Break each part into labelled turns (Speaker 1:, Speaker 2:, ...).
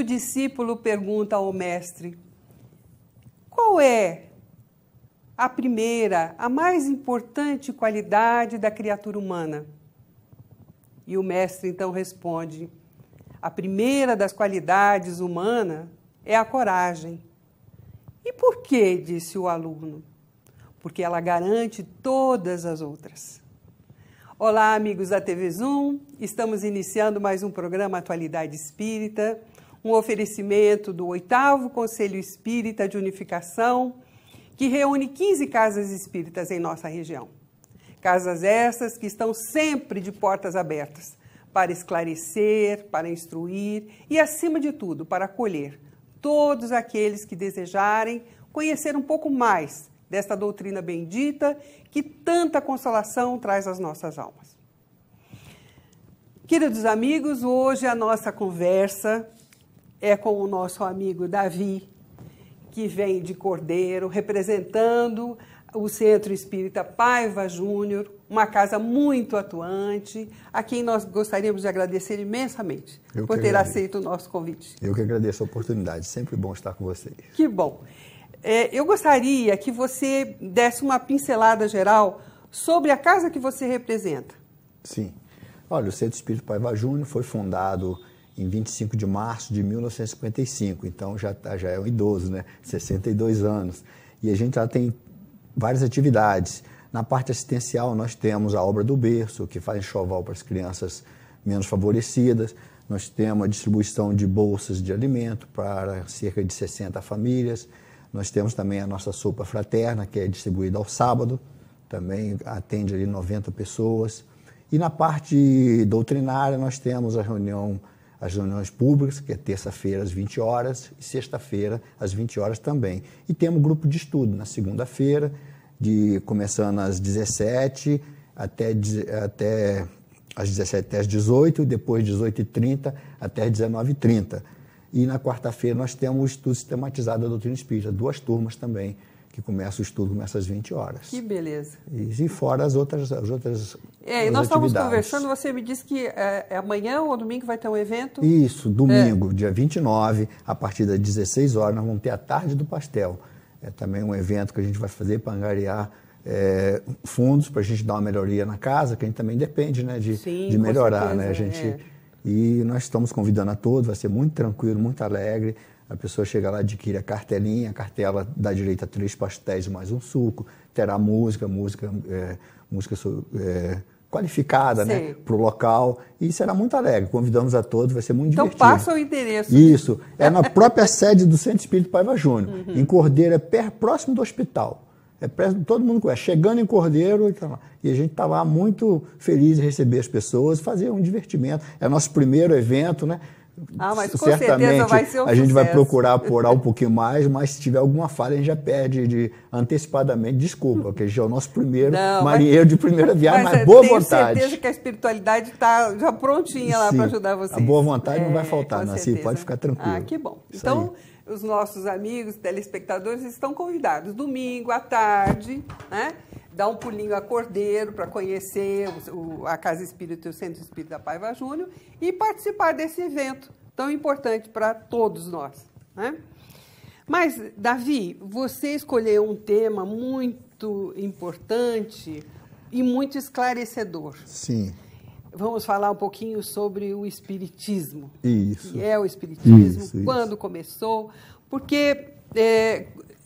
Speaker 1: o discípulo pergunta ao mestre: qual é a primeira, a mais importante qualidade da criatura humana? E o mestre então responde: a primeira das qualidades humanas é a coragem. E por quê? disse o aluno. Porque ela garante todas as outras. Olá, amigos da TV Zoom, estamos iniciando mais um programa Atualidade Espírita um oferecimento do oitavo Conselho Espírita de Unificação, que reúne 15 casas espíritas em nossa região. Casas essas que estão sempre de portas abertas para esclarecer, para instruir e, acima de tudo, para acolher todos aqueles que desejarem conhecer um pouco mais desta doutrina bendita que tanta consolação traz às nossas almas. Queridos amigos, hoje a nossa conversa é com o nosso amigo Davi, que vem de Cordeiro, representando o Centro Espírita Paiva Júnior, uma casa muito atuante, a quem nós gostaríamos de agradecer imensamente Eu por ter agradeço. aceito o nosso convite.
Speaker 2: Eu que agradeço a oportunidade, sempre bom estar com vocês.
Speaker 1: Que bom. É, eu gostaria que você desse uma pincelada geral sobre a casa que você representa.
Speaker 2: Sim. Olha, o Centro Espírito Paiva Júnior foi fundado em 25 de março de 1955, então já, tá, já é um idoso, né? 62 anos. E a gente já tem várias atividades. Na parte assistencial, nós temos a obra do berço, que faz enxoval para as crianças menos favorecidas. Nós temos a distribuição de bolsas de alimento para cerca de 60 famílias. Nós temos também a nossa sopa fraterna, que é distribuída ao sábado, também atende ali 90 pessoas. E na parte doutrinária, nós temos a reunião as reuniões públicas, que é terça-feira às 20 horas e sexta-feira às 20 horas também. E temos grupo de estudo na segunda-feira, de começando às 17 até, até às 17 até às 18, depois 18h30 até às 19h30. E na quarta-feira nós temos o estudo sistematizado da doutrina espírita, duas turmas também, que começa o estudo, começa às 20 horas. Que beleza. E, e fora as outras as outras
Speaker 1: É, e nós estávamos conversando, você me disse que é, é, amanhã ou domingo vai ter um evento? Isso,
Speaker 2: domingo, é. dia 29, a partir das 16 horas, nós vamos ter a Tarde do Pastel. É também um evento que a gente vai fazer para angariar é, fundos, para a gente dar uma melhoria na casa, que a gente também depende né, de,
Speaker 1: Sim, de melhorar, certeza, né? A gente... É.
Speaker 2: E nós estamos convidando a todos, vai ser muito tranquilo, muito alegre. A pessoa chega lá, adquire a cartelinha, a cartela dá direito a três pastéis mais um suco, terá música, música, é, música é, qualificada né, para o local e será muito alegre. Convidamos a todos, vai ser muito então, divertido. Então passa o
Speaker 1: endereço. Isso, é na própria
Speaker 2: sede do Centro Espírito Paiva Júnior, uhum. em Cordeiro, é próximo do hospital. É perto, todo mundo conhece. Chegando em Cordeiro, e a gente está lá muito feliz de receber as pessoas, fazer um divertimento. É nosso primeiro evento, né?
Speaker 1: Ah, mas com certeza vai ser um A gente vai procurar apurar um
Speaker 2: pouquinho mais, mas se tiver alguma falha, a gente já pede de, antecipadamente desculpa, porque já é o nosso primeiro Não, marinheiro mas, de primeira viagem, mas, mas boa tenho vontade. Tenho certeza
Speaker 1: que a espiritualidade está já prontinha lá para ajudar vocês. A boa vontade é, não vai é,
Speaker 2: faltar, Nasci, pode ficar tranquilo. Ah, que
Speaker 1: bom. Isso então, aí. os nossos amigos telespectadores estão convidados domingo à tarde, né? dá um pulinho a Cordeiro para conhecer o, a Casa Espírita e o Centro Espírita Paiva Júnior e participar desse evento tão importante para todos nós. Né? Mas, Davi, você escolheu um tema muito importante e muito esclarecedor. Sim. Vamos falar um pouquinho sobre o Espiritismo.
Speaker 2: Isso. Que
Speaker 1: é o Espiritismo, isso, quando isso. começou. Porque é,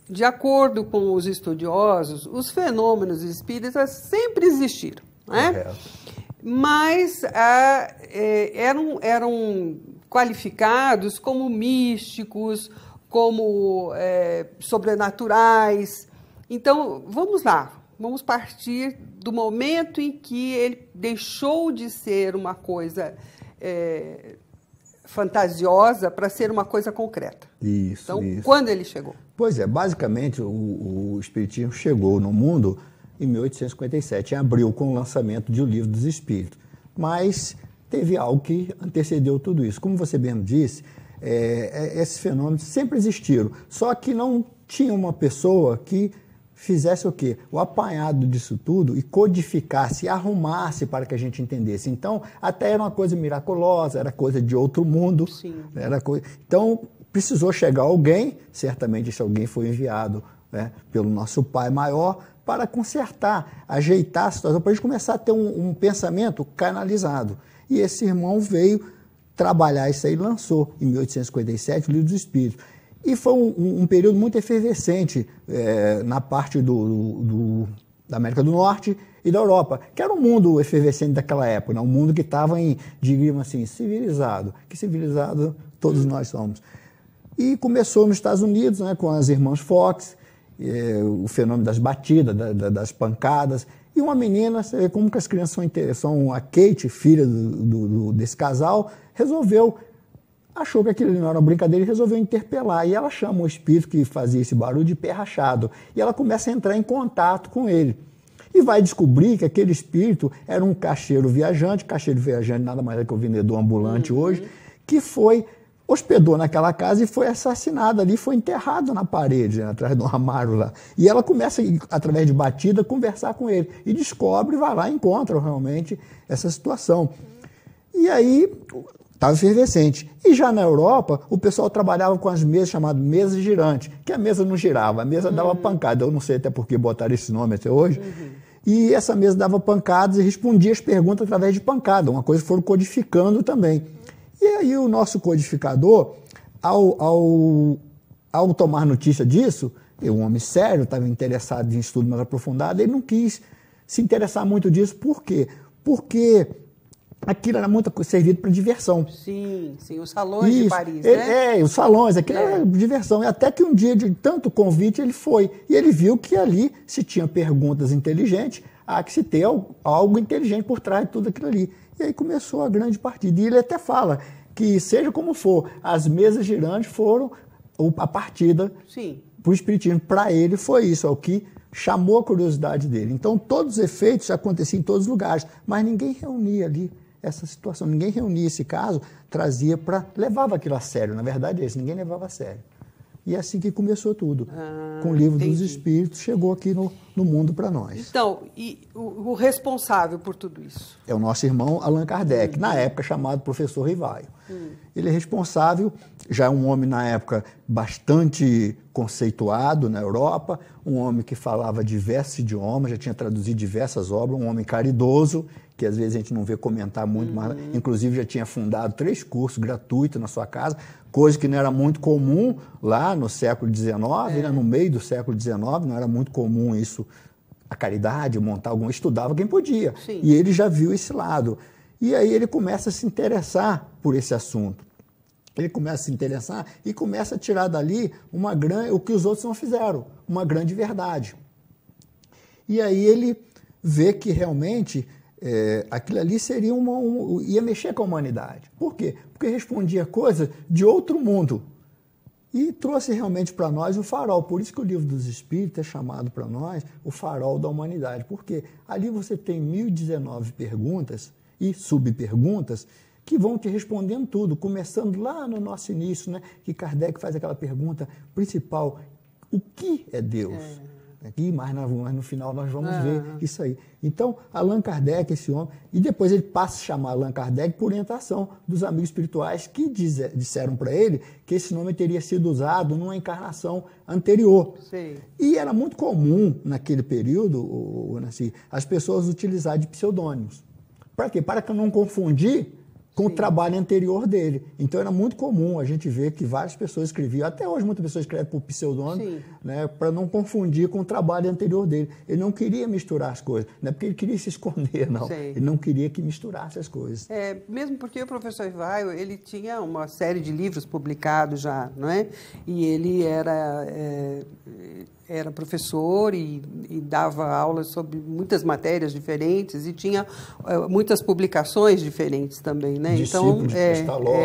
Speaker 1: de acordo com os estudiosos, os fenômenos espíritas sempre existiram, né? mas ah, é, eram, eram qualificados como místicos, como é, sobrenaturais. Então, vamos lá, vamos partir do momento em que ele deixou de ser uma coisa é, fantasiosa para ser uma coisa concreta.
Speaker 2: Isso. Então, isso. quando ele chegou? Pois é, basicamente o, o Espiritismo chegou no mundo em 1857, em abril, com o lançamento de O Livro dos Espíritos. Mas teve algo que antecedeu tudo isso. Como você mesmo disse, é, é esses fenômenos sempre existiram, só que não tinha uma pessoa que fizesse o quê? O apanhado disso tudo e codificasse, arrumasse para que a gente entendesse. Então, até era uma coisa miraculosa, era coisa de outro mundo. Sim. Era coisa Então, precisou chegar alguém, certamente esse alguém foi enviado né, pelo nosso Pai Maior, para consertar, ajeitar a situação, para a gente começar a ter um, um pensamento canalizado. E esse irmão veio trabalhar isso aí, lançou em 1857 o Livro dos Espíritos. E foi um, um período muito efervescente é, na parte do, do, da América do Norte e da Europa, que era um mundo efervescente daquela época, né? um mundo que estava, digamos assim, civilizado. Que civilizado todos nós somos. E começou nos Estados Unidos, né, com as irmãs Fox, eh, o fenômeno das batidas, da, da, das pancadas. E uma menina, como que as crianças são, são a Kate, filha do, do, desse casal, resolveu achou que aquilo não era uma brincadeira e resolveu interpelar. E ela chama o espírito que fazia esse barulho de pé rachado. E ela começa a entrar em contato com ele. E vai descobrir que aquele espírito era um caixeiro viajante, caixeiro viajante nada mais é que o vendedor ambulante uhum. hoje, que foi, hospedou naquela casa e foi assassinado ali, foi enterrado na parede, né, atrás de um armário lá. E ela começa, através de batida, conversar com ele. E descobre, vai lá e encontra realmente essa situação. E aí estava efervescente. E já na Europa, o pessoal trabalhava com as mesas chamadas mesas girantes, que a mesa não girava, a mesa uhum. dava pancada. Eu não sei até por que botaram esse nome até hoje. Uhum. E essa mesa dava pancadas e respondia as perguntas através de pancada, uma coisa que foram codificando também. E aí o nosso codificador, ao, ao, ao tomar notícia disso, um homem sério, estava interessado em estudo mais aprofundado, ele não quis se interessar muito disso. Por quê? Porque aquilo era muito servido para diversão.
Speaker 1: Sim, sim, os salões Isso. de Paris, ele, né? É, é, os salões, aquilo é. era
Speaker 2: diversão. Até que um dia de tanto convite ele foi e ele viu que ali se tinha perguntas inteligentes, há que se ter algo inteligente por trás de tudo aquilo ali. E aí começou a grande partida. E ele até fala que, seja como for, as mesas girantes foram a partida para o Espiritismo. Para ele foi isso, é o que chamou a curiosidade dele. Então todos os efeitos aconteciam em todos os lugares, mas ninguém reunia ali essa situação. Ninguém reunia esse caso, trazia para. levava aquilo a sério, na verdade é isso, ninguém levava a sério. E é assim que começou tudo.
Speaker 1: Ah, com o livro entendi. dos
Speaker 2: Espíritos, chegou aqui no, no mundo para nós.
Speaker 1: Então, e o, o, responsável por tudo isso?
Speaker 2: É o nosso irmão Allan Kardec, hum. na época chamado professor Rivaio. Hum ele é responsável, já é um homem na época bastante conceituado na Europa, um homem que falava diversos idiomas, já tinha traduzido diversas obras, um homem caridoso, que às vezes a gente não vê comentar muito, uhum. mas inclusive já tinha fundado três cursos gratuitos na sua casa, coisa que não era muito comum lá no século XIX, né, é. né, no meio do século XIX, não era muito comum isso, a caridade, montar algum, estudava quem podia. Sim. E ele já viu esse lado. E aí ele começa a se interessar por esse assunto. Ele começa a se interessar e começa a tirar dali uma grande, o que os outros não fizeram, uma grande verdade. E aí ele vê que realmente é, aquilo ali seria uma, um, ia mexer com a humanidade. Por quê? Porque respondia coisas de outro mundo. E trouxe realmente para nós o farol. Por isso que o livro dos Espíritos é chamado para nós o farol da humanidade. Porque ali você tem 1019 perguntas e subperguntas que vão te respondendo tudo, começando lá no nosso início, né? Que Kardec faz aquela pergunta principal: o que é Deus? É. Aqui, mas, na, no final nós vamos ver isso aí. Então, Allan Kardec, esse homem, e depois ele passa a chamar Allan Kardec por orientação dos amigos espirituais que diz, disseram para ele que esse nome teria sido usado numa encarnação anterior. Sim. E era muito comum naquele período, ou, ou, assim, as pessoas utilizarem de pseudônimos. Para quê? Para que eu não confundir com Sim. o trabalho anterior dele. Então era muito comum a gente ver que várias pessoas escreviam, até hoje muitas pessoas escrevem por pseudônimo, né, para não confundir com o trabalho anterior dele. Ele não queria misturar as coisas, não é porque ele queria se esconder, não. Sim. Ele não queria que misturasse as coisas.
Speaker 1: É, mesmo porque o professor Ivaio, ele tinha uma série de livros publicados já, não é? E ele era é, era professor e, e, dava aulas sobre muitas matérias diferentes e tinha eh, muitas publicações diferentes também, né? Discípulo então, de é, Pestalozzi,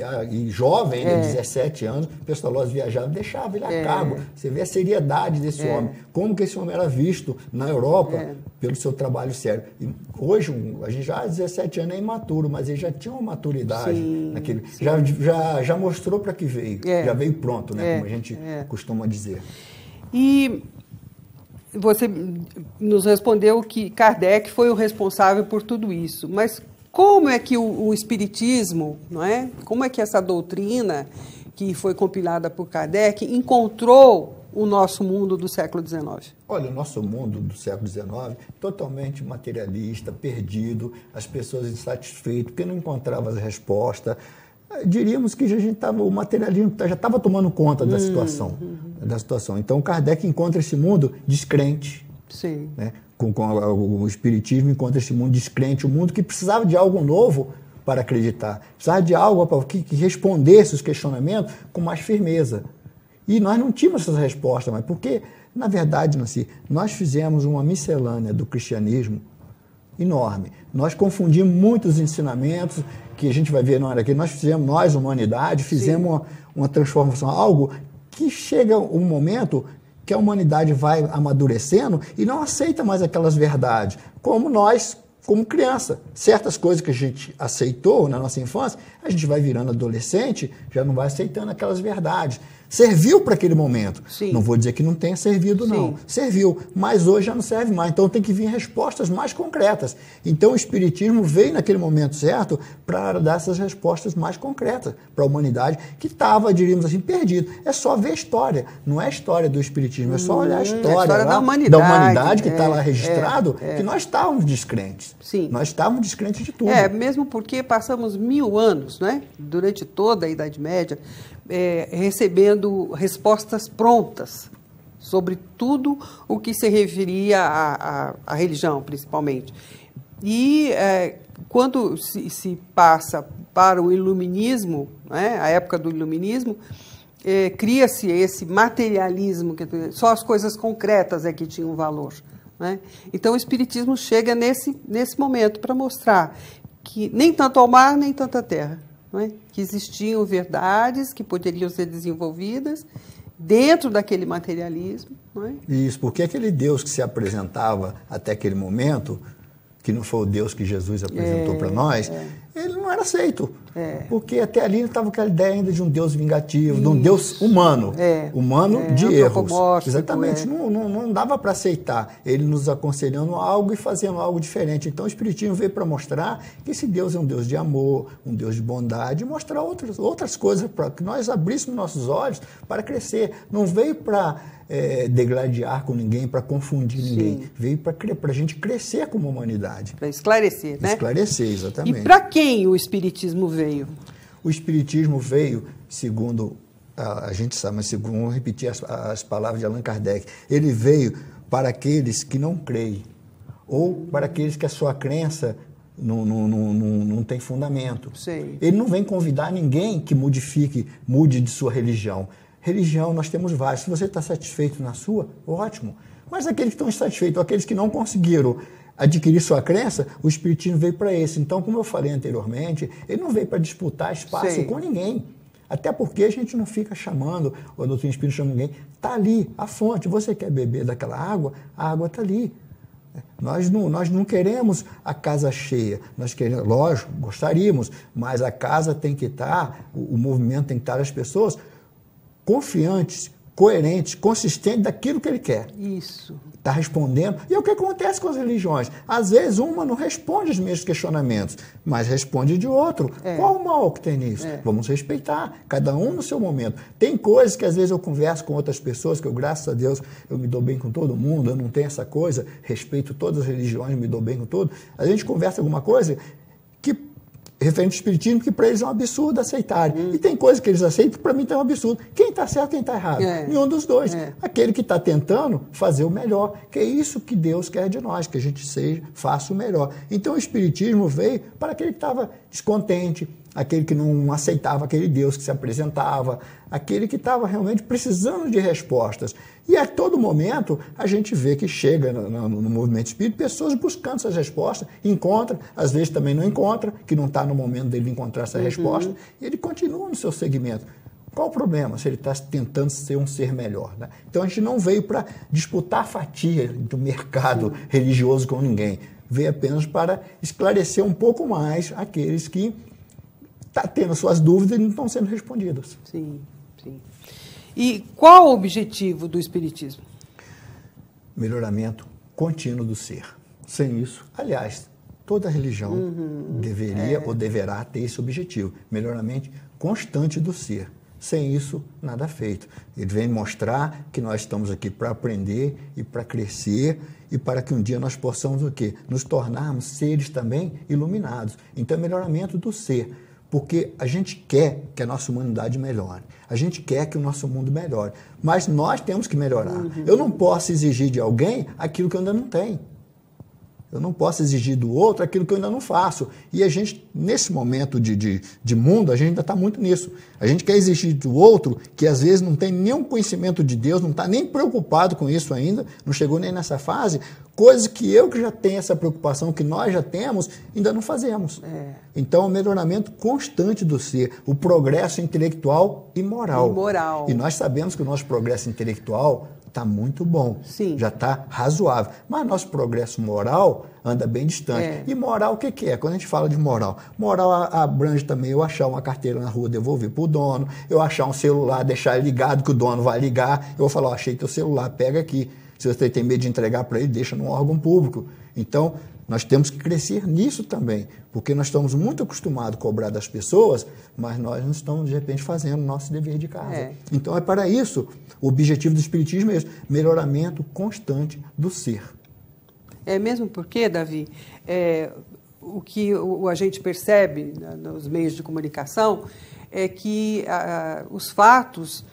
Speaker 2: é, e, e, jovem, né, é, 17 anos, Pestalozzi viajava, deixava ele a é, cargo. Você vê a seriedade desse é. homem, como que esse homem era visto na Europa é. pelo seu trabalho sério. E hoje, a gente já há 17 anos é imaturo, mas ele já tinha uma maturidade sim, naquele, sim. Já, já, já mostrou para que veio, é. já veio pronto, né? Como a gente costuma dizer.
Speaker 1: E você nos respondeu que Kardec foi o responsável por tudo isso. Mas como é que o, o, espiritismo, não é? Como é que essa doutrina que foi compilada por Kardec encontrou o nosso mundo do século XIX?
Speaker 2: Olha, o nosso mundo do século XIX totalmente materialista, perdido, as pessoas insatisfeitas, porque não encontravam as respostas. Diríamos que já a gente tava, o materialismo já estava tomando conta da hum, situação. Hum, hum da situação. Então, Kardec encontra esse mundo descrente. Sim. Né? Com, com o Espiritismo encontra esse mundo descrente, um mundo que precisava de algo novo para acreditar, precisava de algo que, que respondesse os questionamentos com mais firmeza. E nós não tínhamos essas respostas, mas porque, na verdade, Nancy, nós fizemos uma miscelânea do cristianismo enorme. Nós confundimos muitos ensinamentos que a gente vai ver na hora aqui. Nós fizemos, nós, humanidade, fizemos uma, uma, transformação, algo que chega um momento que a humanidade vai amadurecendo e não aceita mais aquelas verdades, como nós como criança. Certas coisas que a gente aceitou na nossa infância, a gente vai virando adolescente, já não vai aceitando aquelas verdades. Serviu para aquele momento. Sim. Não vou dizer que não tenha servido, Sim. não. Serviu, mas hoje já não serve mais. Então tem que vir respostas mais concretas. Então o Espiritismo veio naquele momento certo para dar essas respostas mais concretas para a humanidade que estava, diríamos assim, perdida. É só ver a história. Não é a história do Espiritismo, é só olhar a história, hum, é a história lá, da, humanidade, da humanidade que está é, lá registrado, é, é, que nós
Speaker 1: estávamos descrentes. Sim. Nós estávamos descrentes de tudo. É, mesmo porque passamos mil anos, né, durante toda a Idade Média, é, recebendo respostas prontas sobre tudo o que se referia à, à, à religião, principalmente. E é, quando se, se, passa para o iluminismo, né, a época do iluminismo, é, cria-se esse materialismo, que só as coisas concretas é que tinham valor. Né? Então o Espiritismo chega nesse, nesse momento para mostrar que nem tanto ao mar, nem tanto à terra, né? que existiam verdades que poderiam ser desenvolvidas dentro daquele materialismo. Né?
Speaker 2: Isso, porque aquele Deus que se apresentava até aquele momento, que não foi o Deus que Jesus apresentou é, para nós, é ele não era aceito. É. Porque até ali estava aquela ideia ainda de um Deus vingativo, Isso. de um Deus humano. É. Humano é. de erros. Exatamente. É. Não, não, não, dava para aceitar ele nos aconselhando algo e fazendo algo diferente. Então o Espiritismo veio para mostrar que esse Deus é um Deus de amor, um Deus de bondade, e mostrar outras, outras coisas para que nós abríssemos nossos olhos para crescer. Não veio para é, degladiar com ninguém, para confundir Sim. ninguém. Veio para a gente crescer como humanidade. Para
Speaker 1: esclarecer, né? Esclarecer,
Speaker 2: exatamente. E para
Speaker 1: quem quem o Espiritismo veio? O Espiritismo
Speaker 2: veio, segundo a, a gente sabe, mas segundo, repetir as, as palavras de Allan Kardec, ele veio para aqueles que não creem ou para aqueles que a sua crença não, não, não, não, tem fundamento. Sei. Ele não vem convidar ninguém que modifique, mude de sua religião. Religião, nós temos várias. Se você está satisfeito na sua, ótimo. Mas aqueles que estão insatisfeitos, aqueles que não conseguiram adquirir sua crença, o espiritismo veio para isso. Então, como eu falei anteriormente, ele não veio para disputar espaço Sim. com ninguém. Até porque a gente não fica chamando, o doutor Espírito chama ninguém, está ali a fonte. Você quer beber daquela água? A água está ali. Nós não, nós não queremos a casa cheia, nós queremos, lógico, gostaríamos, mas a casa tem que estar, tá, o, o movimento tem que estar tá as pessoas confiantes, coerentes, consistentes daquilo que ele quer. Isso está respondendo. E é o que acontece com as religiões. Às vezes, uma não responde os mesmos questionamentos, mas responde de outro. É. Qual o mal que tem nisso? É. Vamos respeitar, cada um no seu momento. Tem coisas que às vezes eu converso com outras pessoas, que eu, graças a Deus, eu me dou bem com todo mundo, eu não tenho essa coisa, respeito todas as religiões, me dou bem com todo. A gente conversa alguma coisa referente ao espiritismo que para eles é um absurdo aceitarem. Hum. E tem coisa que eles aceitam que para mim é um absurdo. Quem está certo, quem está errado? É. Nenhum dos dois. É. Aquele que está tentando fazer o melhor, que é isso que Deus quer de nós, que a gente seja, faça o melhor. Então o espiritismo veio para aquele que estava descontente, aquele que não aceitava aquele Deus que se apresentava, aquele que estava realmente precisando de respostas. E a todo momento a gente vê que chega no, no, no movimento espírita pessoas buscando essas respostas, encontra, às vezes também não encontra, que não está no momento dele encontrar essa uhum. resposta, e ele continua no seu segmento. Qual o problema se ele está tentando ser um ser melhor? Né? Então a gente não veio para disputar a fatia do mercado religioso com ninguém. Veio apenas para esclarecer um pouco mais aqueles que está tendo suas dúvidas e não estão sendo
Speaker 1: respondidas. Sim, sim. E qual o objetivo do Espiritismo?
Speaker 2: Melhoramento contínuo do ser. Sem isso, aliás, toda religião uhum, deveria é. ou deverá ter esse objetivo, melhoramento constante do ser. Sem isso, nada feito. Ele vem mostrar que nós estamos aqui para aprender e para crescer e para que um dia nós possamos o quê? Nos tornarmos seres também iluminados. Então, é melhoramento do ser porque a gente quer que a nossa humanidade melhore, a gente quer que o nosso mundo melhore, mas nós temos que melhorar. Uhum. Eu não posso exigir de alguém aquilo que eu ainda não tenho. Eu não posso exigir do outro aquilo que eu ainda não faço. E a gente, nesse momento de, de, de mundo, a gente ainda está muito nisso. A gente quer exigir do outro que às vezes não tem nenhum conhecimento de Deus, não está nem preocupado com isso ainda, não chegou nem nessa fase, coisas que eu que já tenho essa preocupação, que nós já temos, ainda não fazemos. É. Então, o é melhoramento constante do ser, o progresso intelectual e moral. E moral. E nós sabemos que o nosso progresso intelectual está muito bom, Sim. já está razoável. Mas nosso progresso moral anda bem distante. É. E moral, o que, que é? Quando a gente fala de moral, moral abrange também eu achar uma carteira na rua, devolver para o dono, eu achar um celular, deixar ligado, que o dono vai ligar, eu vou falar, oh, achei teu celular, pega aqui. Se você tem medo de entregar para ele, deixa num órgão público. Então, nós temos que crescer nisso também, porque nós estamos muito acostumados a cobrar das pessoas, mas nós não estamos, de repente, fazendo o nosso dever de casa. É. Então, é para isso o objetivo do Espiritismo é esse, melhoramento constante do ser.
Speaker 1: É mesmo porque, Davi, é, o que o, a gente percebe nos meios de comunicação é que a, os fatos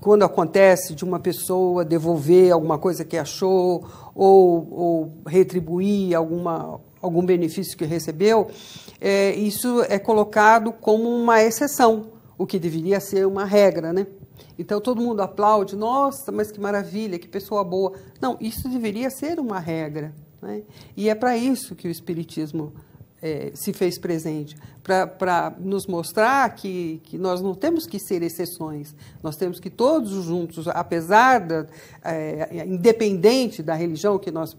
Speaker 1: quando acontece de uma pessoa devolver alguma coisa que achou ou, ou retribuir alguma, algum benefício que recebeu, é, isso é colocado como uma exceção, o que deveria ser uma regra, né? Então todo mundo aplaude, nossa, mas que maravilha, que pessoa boa. Não, isso deveria ser uma regra. Né? E é para isso que o Espiritismo é, se fez presente, para nos mostrar que, que nós não temos que ser exceções, nós temos que todos juntos, apesar da, é, independente da religião que nós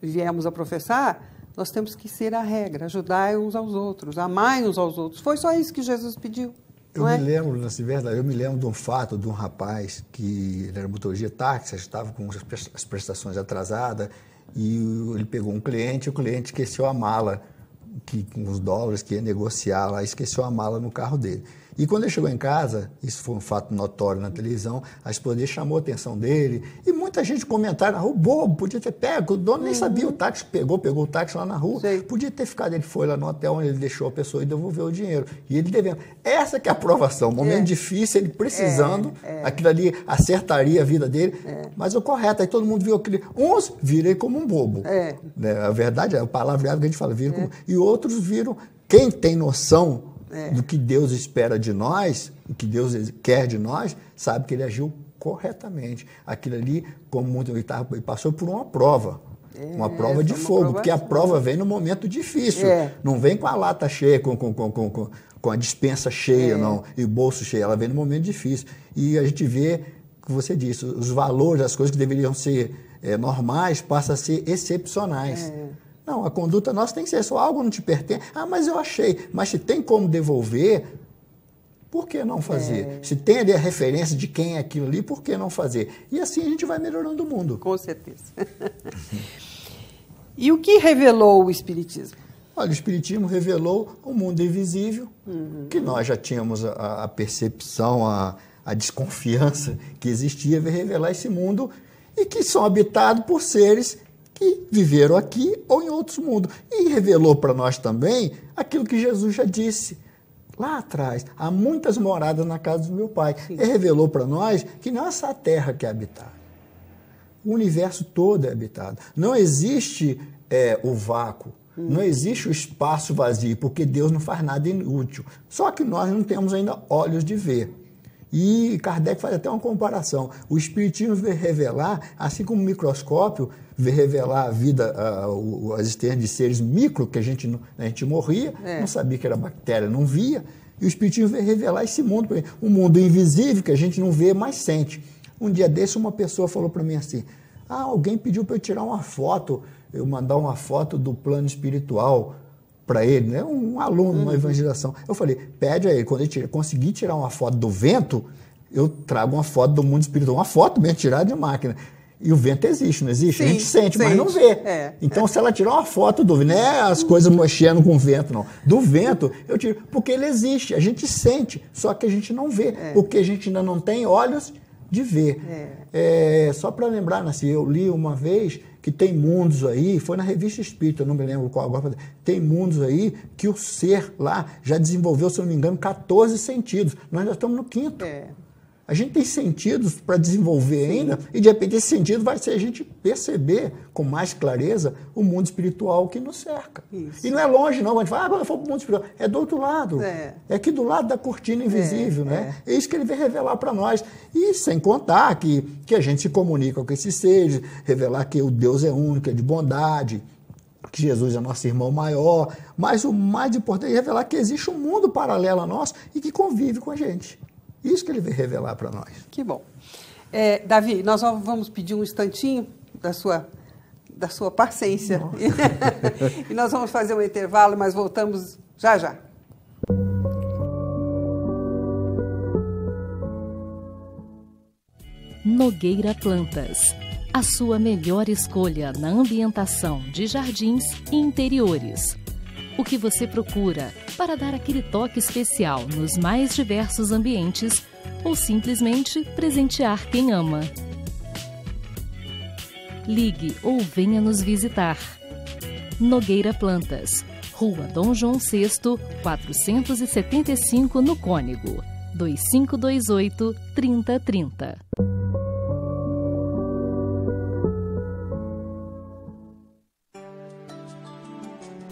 Speaker 1: viemos a professar, nós temos que ser a regra, ajudar uns aos outros, amar uns aos outros. Foi só isso que Jesus pediu. Eu é? me
Speaker 2: lembro, na verdade, eu me lembro de um fato de um rapaz que era motorista táxi, estava com as prestações atrasadas e ele pegou um cliente, e o cliente esqueceu a mala que, os dólares que ia negociar lá, esqueceu a mala no carro dele. E quando ele chegou em casa, isso foi um fato notório na televisão, a esposa dele chamou a atenção dele, e muita gente comentaram, o bobo, podia ter pego, o dono nem uhum. sabia, o táxi pegou, pegou o táxi lá na rua, Sei. podia ter ficado, ele foi lá no hotel onde ele deixou a pessoa e devolveu o dinheiro, e ele devendo. Essa que é a aprovação, momento é. difícil, ele precisando, é, é. aquilo ali acertaria a vida dele, é. mas o correto, aí todo mundo viu aquele, uns virei como um bobo, é. né? a verdade é, a palavra é que a gente fala, vira como, e outros viram, quem tem noção é. do que Deus espera de nós, o que Deus quer de nós, sabe que ele agiu corretamente. Aquilo ali, como muito ele, tava, ele passou por uma prova. É, uma prova de uma fogo, prova porque a assim. prova vem no momento difícil. É. Não vem com a lata cheia, com, com, com, com, com a dispensa cheia, é. não, e o bolso cheio. Ela vem no momento difícil. E a gente vê, como você disse, os valores, as coisas que deveriam ser é, normais, passam a ser excepcionais. É. Não, a conduta nossa tem que ser só algo não te pertence. Ah, mas eu achei. Mas se tem como devolver, por que não fazer? É. Se tem ali a referência de quem é aquilo ali, por que não fazer? E assim a gente vai melhorando o mundo. Com certeza. e o que revelou o Espiritismo? Olha, o Espiritismo revelou o um mundo invisível, uhum. que nós já tínhamos a, a percepção, a, a desconfiança que existia, veio revelar esse mundo e que são habitados por seres que viveram aqui ou em outros mundos. E revelou para nós também aquilo que Jesus já disse lá atrás. Há muitas moradas na casa do meu pai. Sim. Ele revelou para nós que não é essa terra que é habitada. O universo todo é habitado. Não existe é, o vácuo. Hum. Não existe o espaço vazio, porque Deus não faz nada inútil. Só que nós não temos ainda olhos de ver. E Kardec faz até uma comparação. O Espiritismo vê revelar, assim como o microscópio vê revelar a vida, a, o, a existência de seres micro, que a gente, a gente morria, é. não sabia que era bactéria, não via. E o Espiritismo vê revelar esse mundo, um mundo invisível que a gente não vê, mas sente. Um dia desse, uma pessoa falou para mim assim: Ah, alguém pediu para eu tirar uma foto, eu mandar uma foto do plano espiritual para ele, né? um aluno, uma uhum. evangelização. Eu falei, pede a ele, quando ele conseguir tirar uma foto do vento, eu trago uma foto do mundo espiritual, uma foto mesmo tirada de máquina. E o vento existe, não existe? Sim, a gente sente, sente, mas não vê. É, então, se ela tirar uma foto do vento, não é as coisas mexendo com o vento, não. Do vento, eu tiro. Porque ele existe, a gente sente, só que a gente não vê. É. Porque a gente ainda não tem olhos de ver. É. É, só para lembrar, assim, eu li uma vez que tem mundos aí, foi na revista Espírita, eu não me lembro qual agora, tem mundos aí que o ser lá já desenvolveu, se eu não me engano, 14 sentidos. Nós já estamos no quinto. É. A gente tem sentidos para desenvolver ainda, e de repente esse sentido vai ser a gente perceber com mais clareza o mundo espiritual que nos cerca. Isso. E não é longe, não. A gente fala, ah, agora foi para o mundo espiritual. É do outro lado. É, é aqui do lado da cortina invisível. É, né? É. é isso que ele vem revelar para nós. E sem contar que, que a gente se comunica com esses seres, revelar que o Deus é único, é de bondade, que Jesus é nosso irmão maior, mas o mais importante é revelar que existe um mundo paralelo a nós e que convive com
Speaker 1: a gente. Isso que ele vem revelar para nós. Que bom. É, Davi, nós vamos pedir um instantinho da sua, da sua paciência. e nós vamos fazer um intervalo, mas voltamos já já. Nogueira Plantas. A sua melhor escolha na ambientação de jardins e interiores o que você procura para dar aquele toque especial nos mais diversos ambientes ou simplesmente presentear quem ama. Ligue ou venha nos visitar. Nogueira Plantas, Rua Dom João VI, 475 no Cônego, 2528 3030.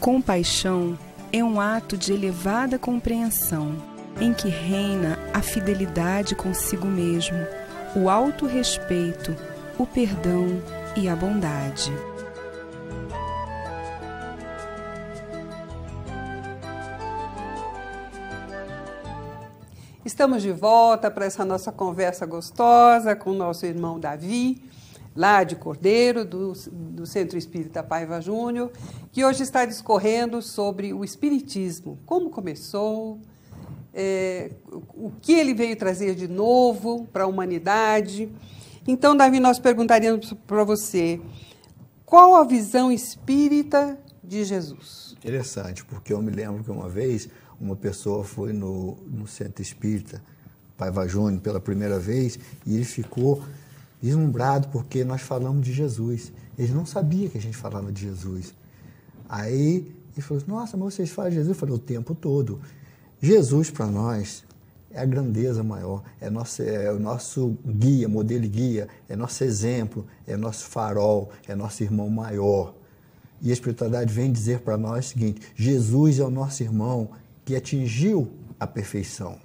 Speaker 1: Compaixão é um ato de elevada compreensão, em que reina a fidelidade consigo mesmo, o respeito, o perdão e a bondade. Estamos de volta para essa nossa conversa gostosa com o nosso irmão Davi lá de Cordeiro, do, do Centro Espírita Paiva Júnior, que hoje está discorrendo sobre o Espiritismo, como começou, é, o que ele veio trazer de novo para a humanidade. Então, Davi, nós perguntaríamos para você, qual a visão espírita de Jesus?
Speaker 2: Interessante, porque eu me lembro que uma vez uma pessoa foi no, no centro espírita, Paiva Júnior, pela primeira vez, e ele ficou deslumbrado porque nós falamos de Jesus. ele não sabia que a gente falava de Jesus. Aí ele falou: Nossa, mas vocês falam de Jesus? Eu falei: O tempo todo. Jesus para nós é a grandeza maior, é, nosso, é o nosso guia, modelo e guia, é nosso exemplo, é nosso farol, é nosso irmão maior. E a espiritualidade vem dizer para nós o seguinte: Jesus é o nosso irmão que atingiu a perfeição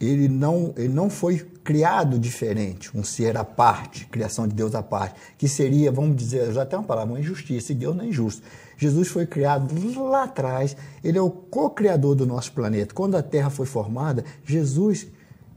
Speaker 2: ele não, ele não foi criado diferente, um ser à parte, criação de Deus à parte, que seria, vamos dizer, já tem uma palavra, uma injustiça, e Deus não é injusto. Jesus foi criado lá atrás, ele é o co-criador do nosso planeta. Quando a Terra foi formada, Jesus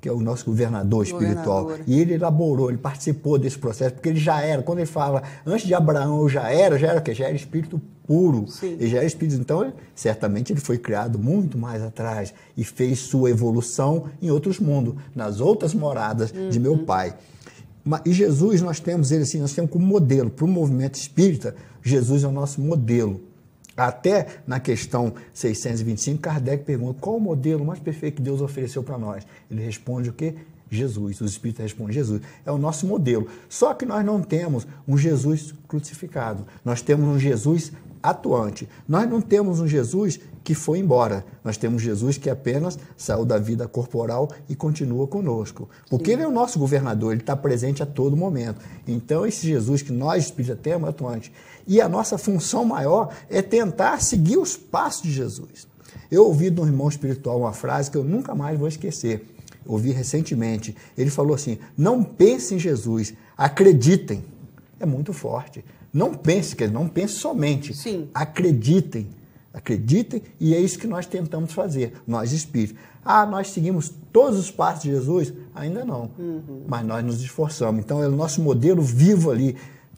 Speaker 2: que é o nosso governador espiritual. Governador. E ele elaborou, ele participou desse processo, porque ele já era, quando ele fala, antes de Abraão eu já era, já era que Já era espírito puro. Sim. Ele já era espírito. Então, certamente ele foi criado muito mais atrás e fez sua evolução em outros mundos, nas outras moradas uhum. de meu uhum. pai. E Jesus, nós temos ele assim, nós temos como modelo. Para o movimento espírita, Jesus é o nosso modelo. Até na questão 625, Kardec pergunta qual o modelo mais perfeito que Deus ofereceu para nós. Ele responde o quê? Jesus, os Espíritos respondem Jesus. É o nosso modelo. Só que nós não temos um Jesus crucificado. Nós temos um Jesus atuante. Nós não temos um Jesus que foi embora. Nós temos Jesus que apenas saiu da vida corporal e continua conosco. Porque Sim. ele é o nosso governador, ele está presente a todo momento. Então, esse Jesus que nós espíritas temos é atuante. E a nossa função maior é tentar seguir os passos de Jesus. Eu ouvi de um irmão espiritual uma frase que eu nunca mais vou esquecer ouvi recentemente, ele falou assim: não pense em Jesus, acreditem. É muito forte. Não pense, quer dizer, não pense somente. Sim. Acreditem. Acreditem, e é isso que nós tentamos fazer, nós espíritos. Ah, nós seguimos todos os passos de Jesus? Ainda não. Uhum. Mas nós nos esforçamos. Então, é o nosso modelo vivo ali.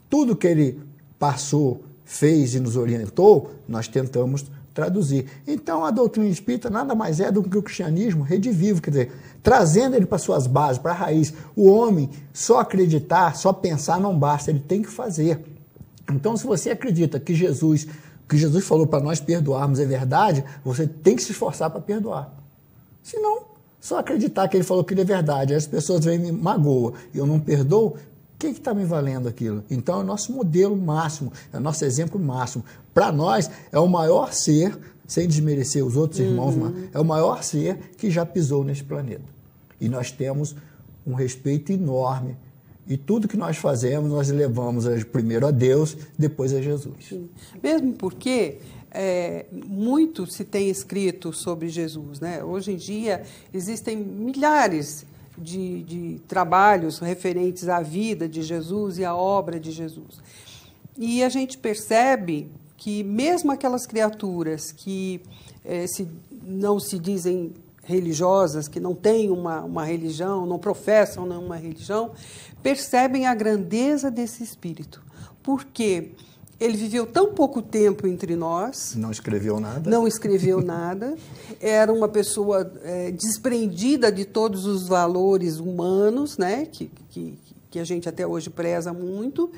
Speaker 2: Tudo que ele passou, fez e nos orientou, nós tentamos traduzir. Então, a doutrina espírita nada mais é do que o cristianismo redivivo, quer dizer, trazendo ele para suas bases, para a raiz. O homem só acreditar, só pensar não basta, ele tem que fazer. Então, se você acredita que Jesus, que Jesus falou para nós perdoarmos é verdade, você tem que se esforçar para perdoar. Se não, só acreditar que ele falou que ele é verdade, as pessoas vêm me magoam e eu não perdoo, o que está me valendo aquilo? Então é o nosso modelo máximo, é o nosso exemplo máximo. Para nós, é o maior ser sem desmerecer os outros irmãos, uhum. é o maior ser que já pisou neste planeta. E nós temos um respeito enorme. E tudo que nós fazemos, nós levamos primeiro a Deus, depois a Jesus. Sim.
Speaker 1: Mesmo porque é, muito se tem escrito sobre Jesus. Né? Hoje em dia existem milhares de, de, trabalhos referentes à vida de Jesus e à obra de Jesus. E a gente percebe que mesmo aquelas criaturas que eh, se, não se dizem religiosas, que não têm uma, uma religião, não professam nenhuma religião, percebem a grandeza desse espírito. Porque ele viveu tão pouco tempo entre nós.
Speaker 2: Não escreveu nada.
Speaker 1: Não escreveu nada. Era uma pessoa é, desprendida de todos os valores humanos, né? Que, que, que a gente até hoje preza muito.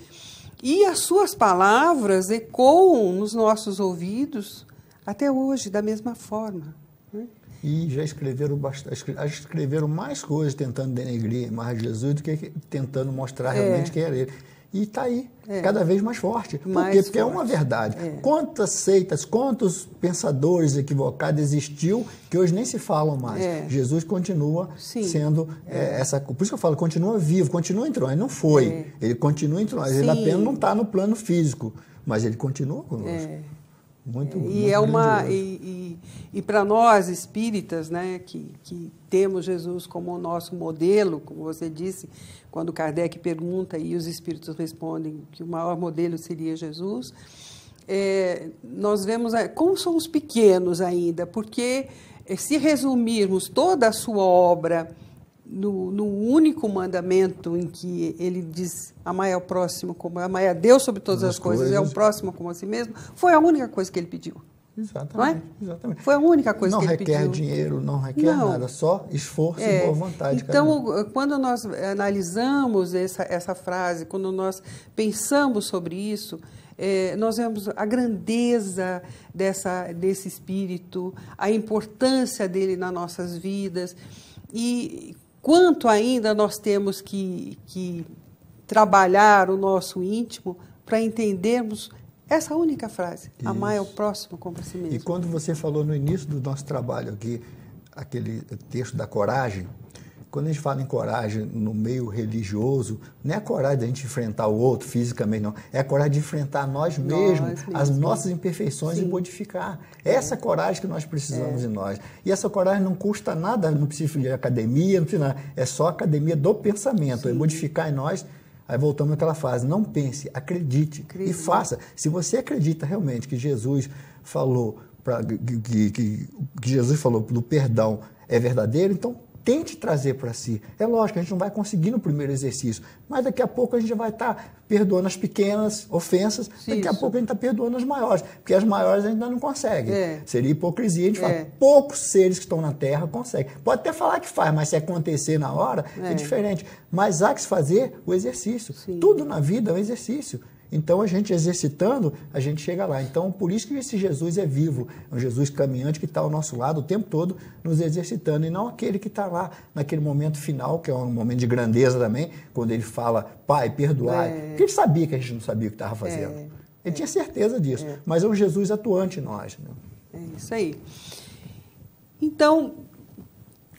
Speaker 1: E as suas palavras ecoam nos nossos ouvidos até hoje, da mesma forma. Né?
Speaker 2: E já escreveram, bastante, escreveram mais coisas tentando denegrir mais Jesus do que tentando mostrar é. realmente é. quem era ele. E está aí, é. cada vez mais forte. Por mais quê? Porque forte. é uma verdade. É. Quantas seitas, quantos pensadores equivocados existiu que hoje nem se falam mais. É. Jesus continua Sim. sendo é, é. essa... Por isso que eu falo, continua vivo, continua entre nós. Não foi. É. Ele continua entre nós. Ele apenas não está no plano físico, mas ele continua conosco. Muito, é. E muito é uma...
Speaker 1: E, e para nós espíritas, né, que, que temos Jesus como o nosso modelo, como você disse, quando Kardec pergunta e os espíritos respondem que o maior modelo seria Jesus, é, nós vemos como somos pequenos ainda, porque é, se resumirmos toda a sua obra no, no, único mandamento em que ele diz amar ao próximo como amar a Deus sobre todas as, as coisas, coisas, é o próximo como a si mesmo, foi a única coisa que ele pediu. Exatamente, é? exatamente. Foi a única coisa não que ele requer
Speaker 2: dinheiro, não requer não. nada, só esforço é. e boa vontade. Então,
Speaker 1: quando nós analisamos essa, essa frase, quando nós pensamos sobre isso, é, nós vemos a grandeza dessa, desse espírito, a importância dele nas nossas vidas e quanto ainda nós temos que, que trabalhar o nosso íntimo para entendermos essa única frase, Isso. amar é o próximo como a si mesmo.
Speaker 2: E quando você falou no início do nosso trabalho aqui, aquele texto da coragem, quando a gente fala em coragem no meio religioso, não é a coragem de a gente enfrentar o outro fisicamente, não. É a coragem de enfrentar nós mesmos, as nossas imperfeições Sim. e modificar. Essa é. coragem que nós precisamos é. em nós. E essa coragem não custa nada, não precisa de academia, não precisa nada. É só academia do pensamento, é Sim. é modificar em nós Aí voltamos naquela fase, não pense, acredite, acredite. e faça. Se você acredita realmente que Jesus falou que, que, que Jesus falou do perdão é verdadeiro, então tente trazer para si. É lógico, a gente não vai conseguir no primeiro exercício, mas daqui a pouco a gente vai estar tá perdoando as pequenas ofensas, daqui a pouco a gente está perdoando as maiores, porque as maiores ainda não conseguem. É. Seria hipocrisia de falar, é. poucos seres que estão na Terra conseguem. Pode até falar que faz, mas se acontecer na hora, é, é diferente. Mas há que se fazer o exercício. Sim. Tudo na vida é um exercício. Então a gente exercitando, a gente chega lá. Então por isso que esse Jesus é vivo, é um Jesus caminhante que está ao nosso lado o tempo todo nos exercitando e não aquele que está lá naquele momento final, que é um momento de grandeza também, quando ele fala, Pai, perdoai. É. Porque ele sabia que a gente não sabia o que estava fazendo. É. Ele é. tinha certeza disso, é. mas é um Jesus atuante em nós. Né?
Speaker 1: É isso aí. Então,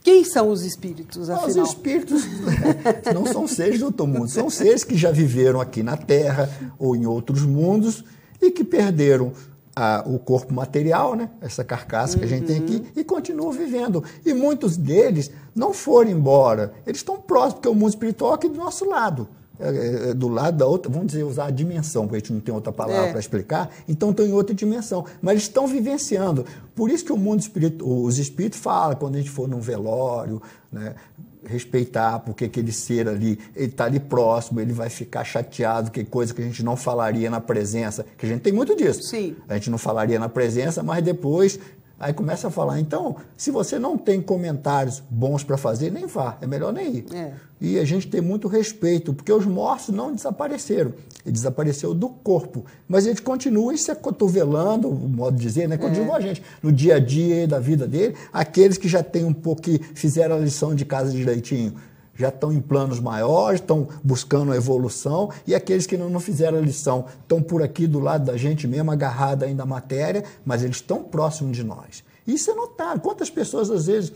Speaker 1: quem são os espíritos, afinal? Os espíritos
Speaker 2: não são seres do outro mundo, são seres que já viveram aqui na Terra ou em outros mundos e que perderam a, o corpo material, né? essa carcaça uhum. que a gente tem aqui, uhum. e continuam vivendo. E muitos deles não foram embora, eles estão próximos, porque o mundo espiritual é aqui do nosso lado. É, é, é do lado da outra, vamos dizer, usar a dimensão, porque a gente não tem outra palavra é. para explicar, então estão em outra dimensão. Mas eles estão vivenciando. Por isso que o mundo espírito, os espíritos falam, quando a gente for num velório, né, respeitar, porque aquele ser ali, ele está ali próximo, ele vai ficar chateado, que coisa que a gente não falaria na presença, que a gente tem muito disso. Sim. A gente não falaria na presença, mas depois Aí começa a falar, então, se você não tem comentários bons para fazer, nem vá, é melhor nem ir. É. E a gente tem muito respeito, porque os mortos não desapareceram, ele desapareceu do corpo, mas ele continua se acotovelando, é o modo de dizer, né? Continuam é. a gente, no dia a dia da vida dele, aqueles que já têm um pouco, que fizeram a lição de casa direitinho, já estão em planos maiores, estão buscando a evolução, e aqueles que não, fizeram a lição estão por aqui do lado da gente mesmo, agarrados ainda à matéria, mas eles estão próximos de nós. Isso é notável. Quantas pessoas às vezes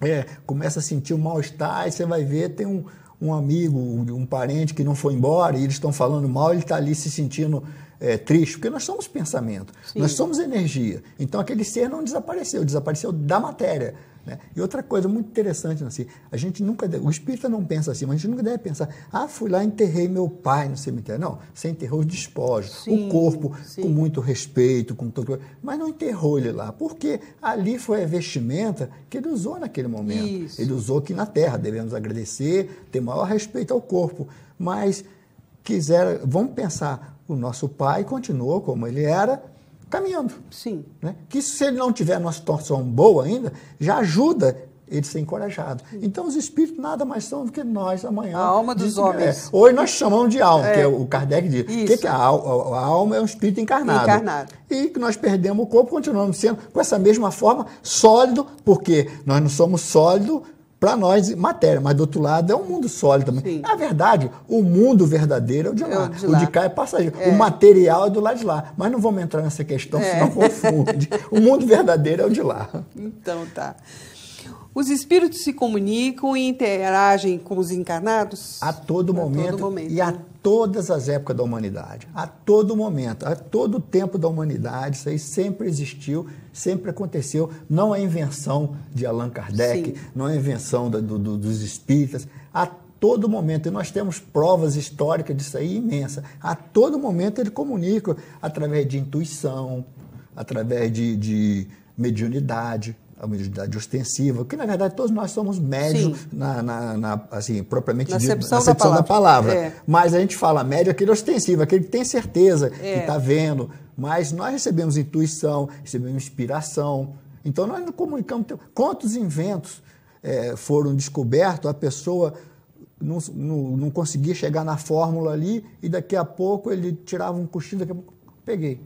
Speaker 2: é, começam a sentir um mal-estar e você vai ver, tem um, um amigo, um parente que não foi embora e eles estão falando mal, ele está ali se sentindo é, triste, porque nós somos pensamento, Sim. nós somos energia. Então aquele ser não desapareceu, desapareceu da matéria, né? E outra coisa muito interessante, assim, a gente nunca deve, o espírita não pensa assim, mas a gente nunca deve pensar, ah, fui lá e enterrei meu pai no cemitério. Não, você enterrou o despojo, sim, o corpo, sim. com muito respeito, com todo, mas não enterrou ele lá, porque ali foi a vestimenta que ele usou naquele momento. Isso. Ele usou aqui na terra, devemos agradecer, ter maior respeito ao corpo, mas quiser, vamos pensar, o nosso pai continuou como ele era, caminhando. Sim. Né? Que se ele não tiver nossa situação boa ainda, já ajuda ele ser encorajado. Sim. Então os espíritos nada mais são do que nós amanhã. A alma dos homens. É. Hoje nós chamamos de alma, é. que é o Kardec diz. O que, que é a, alma? A alma é um espírito encarnado. Encarnado. E que nós perdemos o corpo, continuamos sendo com essa mesma forma sólido, porque nós não somos sólidos para nós matéria, mas do outro lado é um mundo sólido também. Sim. Na verdade, o mundo verdadeiro é o de é lá. É o, de lá. o de cá é passageiro. É. O material é do lado de lá. Mas não vamos entrar nessa questão, é. senão confunde. o mundo verdadeiro é o de lá.
Speaker 1: Então tá. Os espíritos se comunicam e interagem com os encarnados? A todo, momento, a todo momento, e a
Speaker 2: todas as épocas da humanidade. A todo momento, a todo tempo da humanidade, isso aí sempre existiu, sempre aconteceu. Não é invenção de Allan Kardec, Sim. não é invenção do, do, dos espíritas. A todo momento, e nós temos provas históricas disso aí imensa. A todo momento ele comunica através de intuição, através de, de mediunidade, a de ostensiva, que na verdade todos nós somos médios na, na, na, assim, propriamente na dito, acepção, na acepção da palavra. Da palavra. É. Mas a gente fala médio aquele ostensivo, aquele que tem certeza, é. que está vendo. Mas nós recebemos intuição, recebemos inspiração. Então nós não comunicamos. Então, quantos inventos é, foram descobertos, a pessoa não, não, não, conseguia chegar na fórmula ali e daqui a pouco ele tirava um cochilo, daqui a pouco, peguei.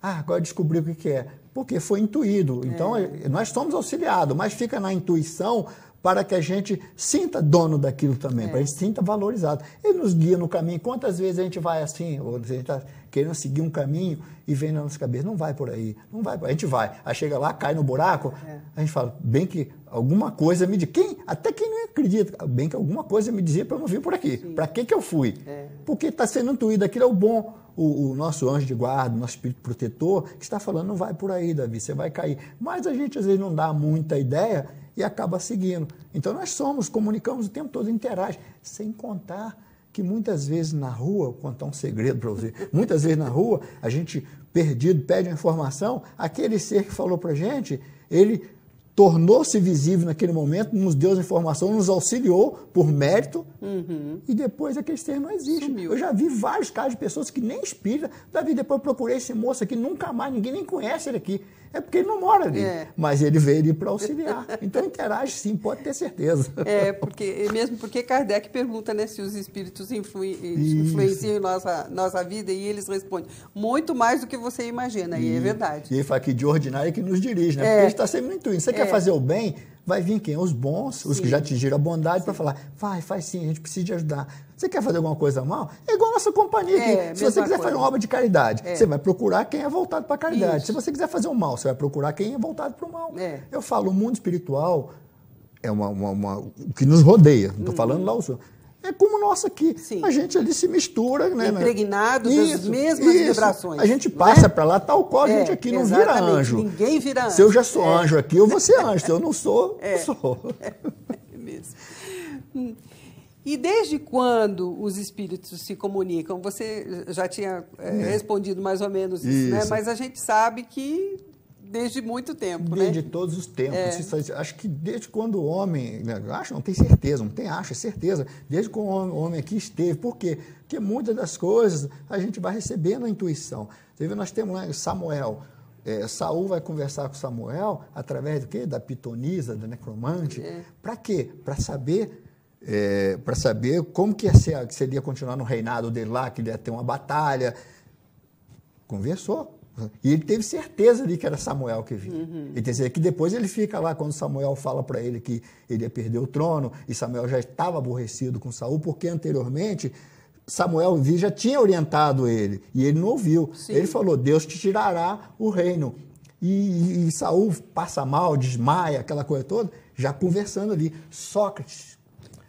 Speaker 2: Ah, agora descobri o que, que é porque foi intuído. Então, é. Eh, nós somos auxiliados, mas fica na intuição para que a gente sinta dono daquilo também, é. para a gente sinta valorizado. Ele nos guia no caminho. Quantas vezes a gente vai assim, ou a gente está querendo seguir um caminho e vem na nossa cabeça, não vai por aí, não vai, por aí. a gente vai. Aí chega lá, cai no buraco, é. a gente fala, bem que alguma coisa me diz, quem, até quem não acredita, bem que alguma coisa me dizia para eu não vir por aqui. Para que que eu fui? É. Porque está sendo intuído, aquilo é o bom. O, o, nosso anjo de guarda, o nosso espírito protetor, que está falando, não vai por aí, Davi, você vai cair. Mas a gente às vezes não dá muita ideia e acaba seguindo. Então nós somos, comunicamos o tempo todo, interage, sem contar que muitas vezes na rua, vou contar um segredo para você, muitas vezes na rua, a gente perdido pede uma informação, aquele ser que falou para gente, ele tornou-se visível naquele momento, nos deu a informação, nos auxiliou por mérito, uhum. e depois aquele ser não existe. Sumiu. Eu já vi vários casos de pessoas que nem espírita, Davi, depois eu procurei esse moço aqui, nunca mais, ninguém nem conhece
Speaker 1: ele aqui é porque ele não mora ali, é.
Speaker 2: mas ele veio ali para auxiliar.
Speaker 1: Então interage sim, pode ter certeza. É, porque mesmo porque Kardec pergunta né, se os espíritos influenciam nossa, nossa vida e eles respondem, muito mais do que você imagina, e, e é verdade.
Speaker 2: E ele fala que de ordinário é que nos dirige, né? É. Porque a gente está sempre muito intuito. Você é. quer fazer o bem, vai vir quem? Os bons, os que já atingiram a bondade, para falar, vai, faz sim, a gente precisa te ajudar. Você quer fazer alguma coisa mal? É igual a nossa companhia aqui. É, Se você quiser coisa. fazer uma obra de caridade, é. você vai procurar quem é voltado para caridade. Isso. Se você quiser fazer um mal, você vai procurar quem é voltado para o mal. É. Eu falo, o mundo espiritual é uma, uma, uma, o que nos rodeia. Não estou uhum. falando lá o senhor é como o nosso aqui. Sim. A gente ali se
Speaker 1: mistura, né? né? Impregnado né? das isso, mesmas isso. vibrações. A
Speaker 2: gente passa é? para lá tal qual a gente é, aqui não vira anjo. Ninguém vira anjo. Se eu já sou é. anjo aqui, eu vou ser anjo. Se eu não sou, eu é. sou. É,
Speaker 1: mesmo. Hum. E desde quando os espíritos se comunicam? Você já tinha eh, é. respondido mais ou menos isso, né? isso. né? Mas a gente sabe que desde muito tempo, desde né? Desde
Speaker 2: todos os tempos. É. Acho que desde quando o homem. Né, acho, não tem certeza, não tem acho, é certeza. Desde quando o homem aqui esteve. Por quê? Porque muitas das coisas a gente vai recebendo a intuição. Você vê, nós temos lá Samuel. É, Saul vai conversar com Samuel através do quê? Da pitonisa, da necromante. É. Para quê? Para saber é, para saber como que, ia ser, que seria continuar no reinado dele lá, que ele ia ter uma batalha. Conversou e ele teve certeza ali que era Samuel que vinha. Uhum. Ele tem que depois ele fica lá quando Samuel fala para ele que ele ia perder o trono e Samuel já estava aborrecido com Saul porque anteriormente Samuel já tinha orientado ele e ele não ouviu. Sim. Ele falou: Deus te tirará o reino. E, e, e Saul passa mal, desmaia, aquela coisa toda, já conversando ali. Sócrates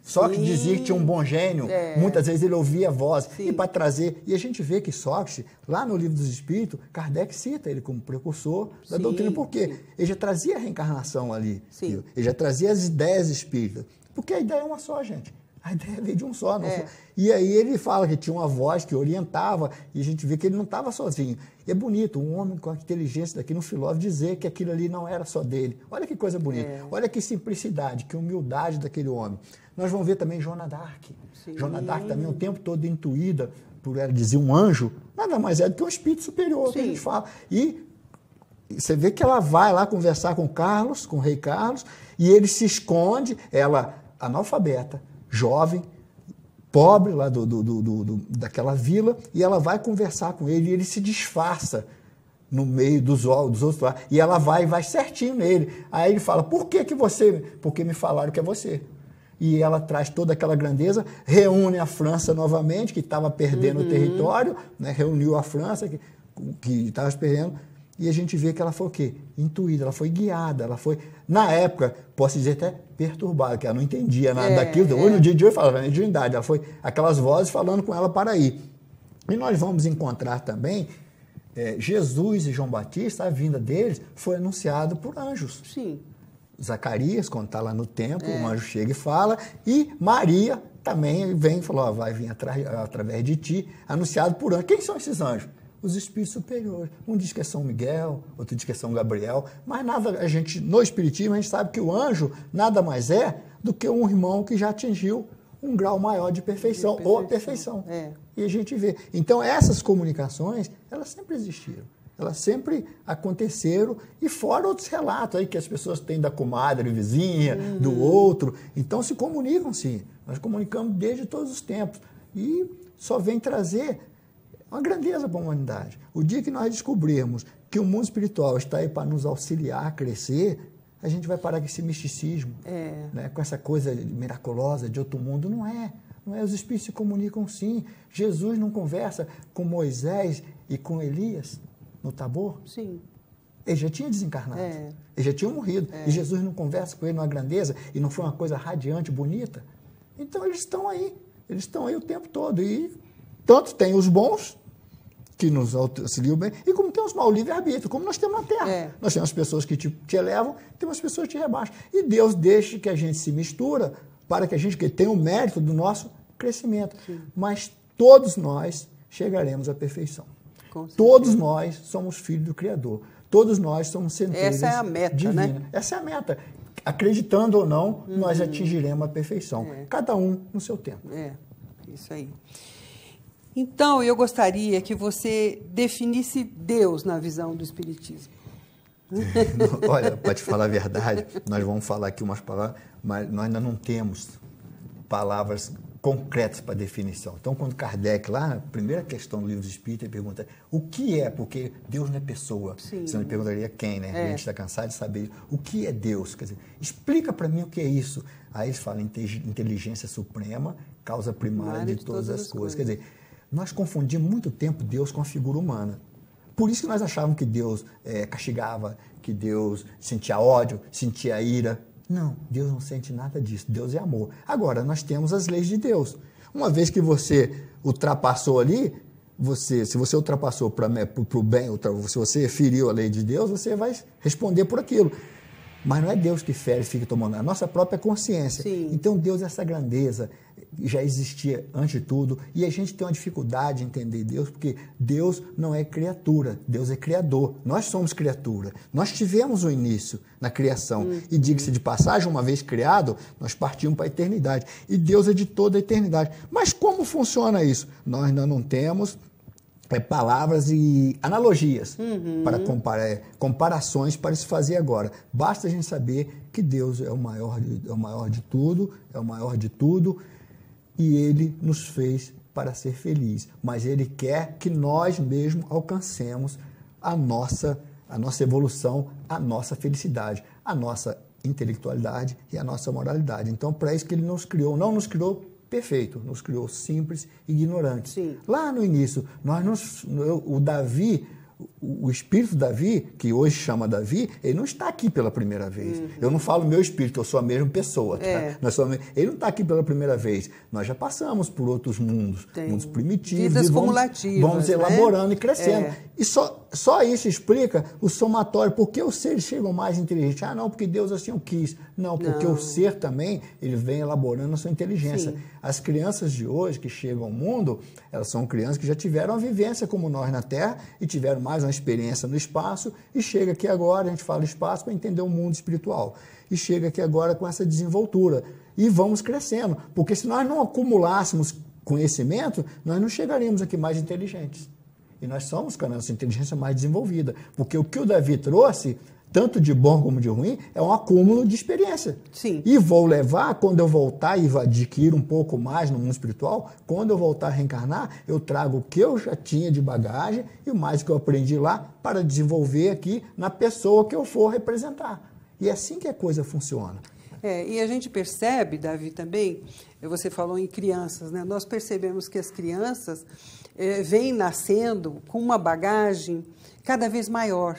Speaker 2: Sócrates que dizia que tinha um bom gênio, é. muitas vezes ele ouvia a voz. Sim. E para trazer. E a gente vê que Sócrates, lá no Livro dos Espíritos, Kardec cita ele como precursor da Sim. doutrina, porque ele já trazia a reencarnação ali. Ele já trazia as ideias espíritas. Porque a ideia é uma só, gente a ideia veio de um só. É. E aí ele fala que tinha uma voz que orientava, e a gente vê que ele não estava sozinho. E é bonito um homem com a inteligência daquele, um filósofo, dizer que aquilo ali não era só dele. Olha que coisa bonita, é. olha que simplicidade, que humildade daquele homem. Nós vamos ver também jonah dark jonah dark também o tempo todo intuída, por ela dizer um anjo, nada mais é do que um espírito superior, que a gente fala. E você vê que ela vai lá conversar com Carlos, com o rei Carlos, e ele se esconde, ela analfabeta, jovem, pobre lá do, do, do, do, daquela vila, e ela vai conversar com ele, e ele se disfarça no meio dos, dos outros lá, e ela vai vai certinho nele. Aí ele fala, por que que você... Porque me falaram que é você. E ela traz toda aquela grandeza, reúne a França novamente, que estava perdendo uhum. o território, né? reuniu a França, que estava perdendo, e a gente vê que ela foi o quê? Intuída, ela foi guiada, ela foi, na época, posso dizer até perturbada, que ela não entendia nada é, daquilo. Hoje, no é. dia é de hoje, fala na mediunidade. Ela foi aquelas vozes falando com ela para ir. E nós vamos encontrar também é, Jesus e João Batista, a vinda deles foi anunciado por anjos. Sim. Zacarias, quando está lá no templo, é. um anjo chega e fala, e Maria também vem e falou: vai vir através de ti, anunciado por anjos. Quem são esses anjos? os espíritos superiores. Um diz que é São Miguel, outro diz que é São Gabriel, mas nada, a gente, no Espiritismo, a gente sabe que o anjo nada mais é do que um irmão que já atingiu um grau maior de perfeição, de perfeição. ou a perfeição. É. E a gente vê. Então, essas comunicações, elas sempre existiram. Elas sempre aconteceram, e fora outros relatos aí que as pessoas têm da comadre vizinha, uhum. do outro. Então, se comunicam sim. Nós comunicamos desde todos os tempos. E só vem trazer uma grandeza para a humanidade. O dia que nós descobrirmos que o mundo espiritual está aí para nos auxiliar a crescer, a gente vai parar com esse misticismo, é. né? com essa coisa miraculosa de outro mundo. Não é. Não é. Os espíritos se comunicam sim. Jesus não conversa com Moisés e com Elias no Tabor? Sim. Ele já tinha desencarnado. É.
Speaker 1: Ele já tinha morrido. É. E Jesus
Speaker 2: não conversa com ele numa grandeza e não foi uma coisa radiante, bonita. Então eles estão aí. Eles estão aí o tempo todo. E tanto tem os bons, que nos auxiliam bem, e como os mal livre-arbítrio, como nós temos na Terra. É. Nós temos pessoas que te, te elevam, temos pessoas que te rebaixam. E Deus deixa que a gente se mistura para que a gente que tenha o mérito do nosso crescimento. Sim. Mas todos nós chegaremos à perfeição. Todos nós somos filhos do Criador. Todos nós somos centelhas Essa é a meta, divina. né? Essa é a meta. Acreditando ou não, uhum. nós atingiremos a perfeição. É. Cada
Speaker 1: um no seu tempo. É, isso aí. Então, eu gostaria que você definisse Deus na visão do Espiritismo.
Speaker 2: Olha, para te falar a verdade, nós vamos falar aqui umas palavras, mas nós ainda não temos palavras concretas para definição. Então, quando Kardec, lá, a primeira questão do livro dos Espíritos, ele pergunta o que é, porque Deus não é pessoa. Sim. Senão ele perguntaria quem, né? É. A gente está cansado de saber o que é Deus. Quer dizer, explica para mim o que é isso. Aí eles falam inteligência suprema, causa primária de, de todas, todas as coisas. coisas. Quer dizer, nós confundimos muito tempo Deus com a figura humana. Por isso que nós achávamos que Deus é, castigava, que Deus sentia ódio, sentia ira. Não, Deus não sente nada disso. Deus é amor. Agora, nós temos as leis de Deus. Uma vez que você ultrapassou ali, você, se você ultrapassou para o bem, se você feriu a lei de Deus, você vai responder por aquilo. Mas não é Deus que fere e fica tomando, é a nossa própria consciência. Sim. Então Deus é essa grandeza, já existia antes de tudo, e a gente tem uma dificuldade de entender Deus, porque Deus não é criatura, Deus é criador. Nós somos criatura. Nós tivemos o um início na criação. E uhum. diga-se de passagem, uma vez criado, nós partimos para a eternidade. E Deus é de toda a eternidade. Mas como funciona isso? Nós ainda não temos é, palavras e analogias
Speaker 1: uhum. para comparar,
Speaker 2: é, comparações para se fazer agora. Basta a gente saber que Deus é o maior de, é o maior de tudo, é o maior de tudo e ele nos fez para ser feliz, mas ele quer que nós mesmos alcancemos a nossa a nossa evolução, a nossa felicidade, a nossa intelectualidade e a nossa moralidade. Então, para isso que ele nos criou, não nos criou perfeito, nos criou simples e ignorantes. Sim. Lá no início, nós nos, eu, o Davi o espírito Davi, que hoje chama Davi, ele não está aqui pela primeira vez. Uhum. Eu não falo meu espírito, eu sou a mesma pessoa. Tá? É. Nós somos, ele não está aqui pela primeira vez. Nós já passamos por outros mundos, Tem. mundos primitivos. Vidas e vamos, Vamos né? elaborando né? e crescendo. É. E só só isso explica o somatório. Por que os seres chegam mais inteligentes? Ah, não, porque Deus assim o quis. Não, porque não. o ser também, ele vem elaborando a sua inteligência. Sim. As crianças de hoje que chegam ao mundo, elas são crianças que já tiveram uma vivência como nós na Terra e tiveram mais uma experiência no espaço e chega aqui agora, a gente fala espaço para entender o mundo espiritual. E chega aqui agora com essa desenvoltura. E vamos crescendo, porque se nós não acumulássemos conhecimento, nós não chegaríamos aqui mais inteligentes. E nós somos com a nossa inteligência mais desenvolvida. Porque o que o Davi trouxe, tanto de bom como de ruim, é um acúmulo de experiência. Sim. E vou levar, quando eu voltar e adquirir um pouco mais no mundo espiritual, quando eu voltar a reencarnar, eu trago o que eu já tinha de bagagem e mais que eu aprendi lá para desenvolver aqui na pessoa que eu for representar. E é assim que a coisa funciona.
Speaker 1: É, e a gente percebe, Davi, também, você falou em crianças, né? Nós percebemos que as crianças é, vêm nascendo com uma bagagem cada vez maior.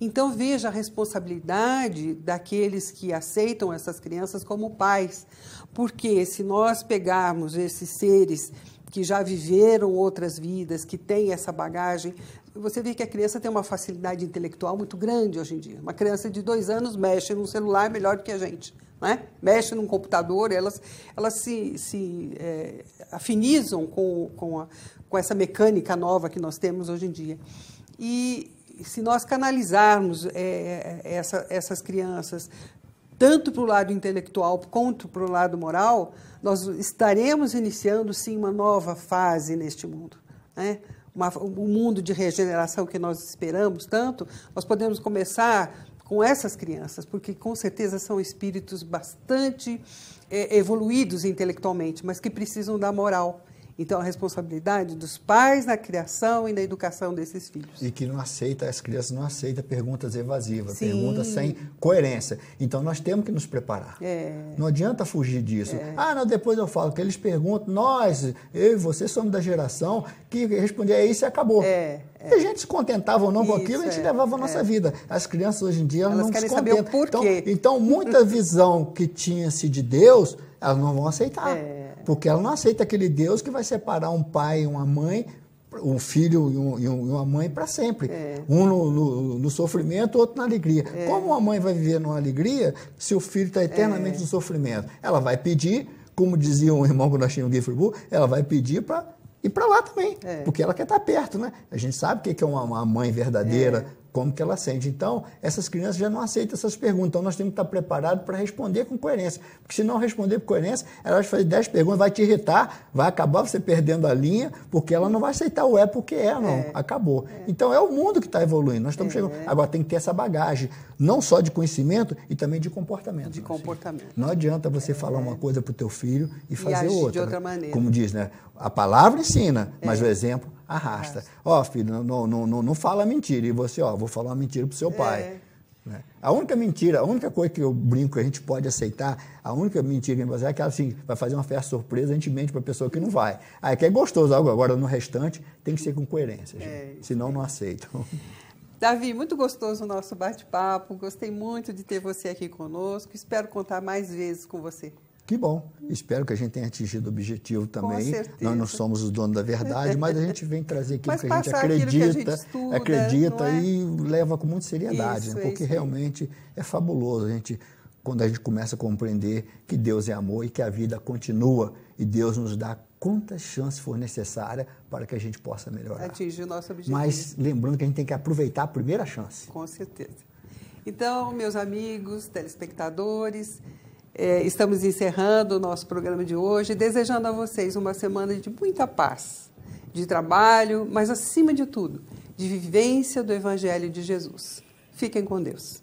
Speaker 1: Então veja a responsabilidade daqueles que aceitam essas crianças como pais, porque se nós pegarmos esses seres que já viveram outras vidas, que têm essa bagagem. Você vê que a criança tem uma facilidade intelectual muito grande hoje em dia. Uma criança de dois anos mexe num celular melhor do que a gente. Né? Mexe num computador, elas, elas se, se é, afinizam com, com, a, com essa mecânica nova que nós temos hoje em dia. E se nós canalizarmos é, é essa, essas crianças tanto para o lado intelectual quanto para o lado moral, nós estaremos iniciando sim uma nova fase neste mundo. Né? Uma, o mundo de regeneração que nós esperamos tanto, nós podemos começar com essas crianças, porque com certeza são espíritos bastante é, evoluídos intelectualmente, mas que precisam da moral então, a responsabilidade dos pais na criação e na educação desses filhos.
Speaker 2: E que não aceita, as crianças não aceitam perguntas evasivas, Sim. perguntas sem coerência. Então, nós temos que nos preparar. É. Não adianta fugir disso. É. Ah, não, depois eu falo que eles perguntam, nós, eu e você somos da geração que respondia, é isso e acabou. É. É. a gente se contentava ou não Isso, com aquilo, a gente é, levava a nossa é. vida. As crianças hoje em dia elas não querem se contentam. Saber o Então, então, muita visão que tinha-se de Deus, elas não vão aceitar. É. Porque ela não aceita aquele Deus que vai separar um pai e uma mãe, um filho e, um, e uma mãe para sempre. É. Um no, no, no, sofrimento, outro na alegria. É. Como uma mãe vai viver numa alegria se o filho está eternamente é. no sofrimento? Ela vai pedir, como dizia um irmão quando nós tínhamos ela vai pedir para ir para lá também, é. porque ela quer estar tá perto, né? A gente sabe o que é uma, uma mãe verdadeira, é como que ela sente. Então, essas crianças já não aceitam essas perguntas. Então, nós temos que estar preparados para responder com coerência. Porque se não responder com coerência, ela vai fazer 10 perguntas, vai te irritar, vai acabar você perdendo a linha, porque ela não vai aceitar o é porque é, não. É. Acabou. É. Então, é o mundo que está evoluindo. Nós estamos é. chegando. Agora, tem que ter essa bagagem, não só de conhecimento, e também de comportamento. De comportamento. Não adianta você é. falar uma coisa para o teu filho e, e fazer outra. de né? outra maneira. Como diz, né? A palavra ensina, é. mas o exemplo arrasta. Ó, oh, filho, não, não, não, não fala mentira. E você, ó, oh, vou falar uma mentira pro seu é. pai. Né? A única mentira, a única coisa que eu brinco que a gente pode aceitar, a única mentira que a gente é aquela assim, vai fazer uma festa surpresa, a gente mente para pessoa que não vai. Aí ah, é que é gostoso algo, agora no restante tem que ser com coerência, é, senão não aceitam.
Speaker 1: Davi, muito gostoso o nosso bate-papo, gostei muito de ter você aqui conosco, espero contar mais vezes com você.
Speaker 2: Que bom. Espero que a gente tenha atingido o objetivo também. Nós não somos os donos da verdade, mas a gente vem trazer aquilo que a gente acredita, a gente estuda, acredita é? e leva com muita seriedade, isso, né? porque isso. realmente é fabuloso. A gente quando a gente começa a compreender que Deus é amor e que a vida continua e Deus nos dá quantas chances for necessária para que a gente possa melhorar.
Speaker 1: Atingir o nosso objetivo. Mas
Speaker 2: lembrando que a gente tem que aproveitar a primeira chance.
Speaker 1: Com certeza. Então, meus amigos, telespectadores, é, estamos encerrando o nosso programa de hoje, desejando a vocês uma semana de muita paz, de trabalho, mas acima de tudo, de vivência do Evangelho de Jesus. Fiquem com Deus.